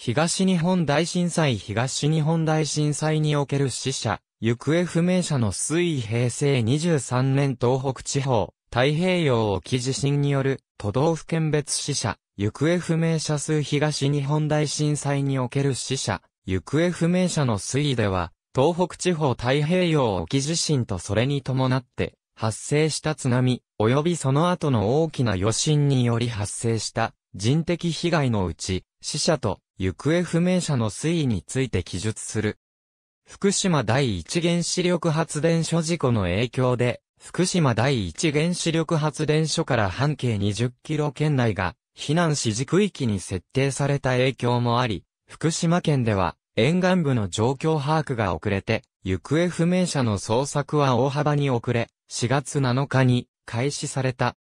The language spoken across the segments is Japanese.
東日本大震災東日本大震災における死者、行方不明者の推移平成23年東北地方、太平洋沖地震による都道府県別死者、行方不明者数東日本大震災における死者、行方不明者の推移では、東北地方太平洋沖地震とそれに伴って発生した津波、及びその後の大きな余震により発生した人的被害のうち、死者と行方不明者の推移について記述する。福島第一原子力発電所事故の影響で、福島第一原子力発電所から半径20キロ圏内が、避難指示区域に設定された影響もあり、福島県では、沿岸部の状況把握が遅れて、行方不明者の捜索は大幅に遅れ、4月7日に開始された。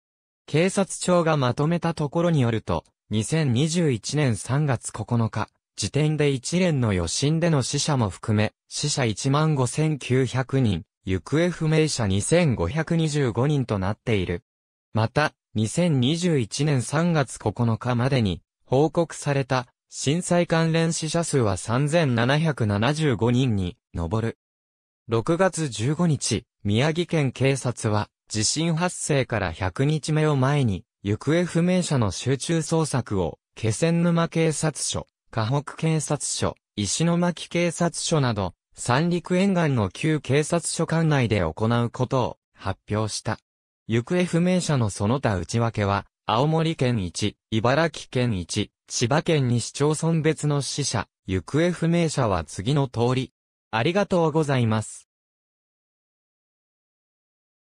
警察庁がまとめたところによると、2021年3月9日、時点で一連の余震での死者も含め、死者15,900人、行方不明者2,525人となっている。また、2021年3月9日までに、報告された、震災関連死者数は3,775人に上る。6月15日、宮城県警察は、地震発生から100日目を前に、行方不明者の集中捜索を、気仙沼警察署、河北警察署、石巻警察署など、三陸沿岸の旧警察署管内で行うことを発表した。行方不明者のその他内訳は、青森県1、茨城県1、千葉県に市町村別の死者、行方不明者は次の通り。ありがとうございます。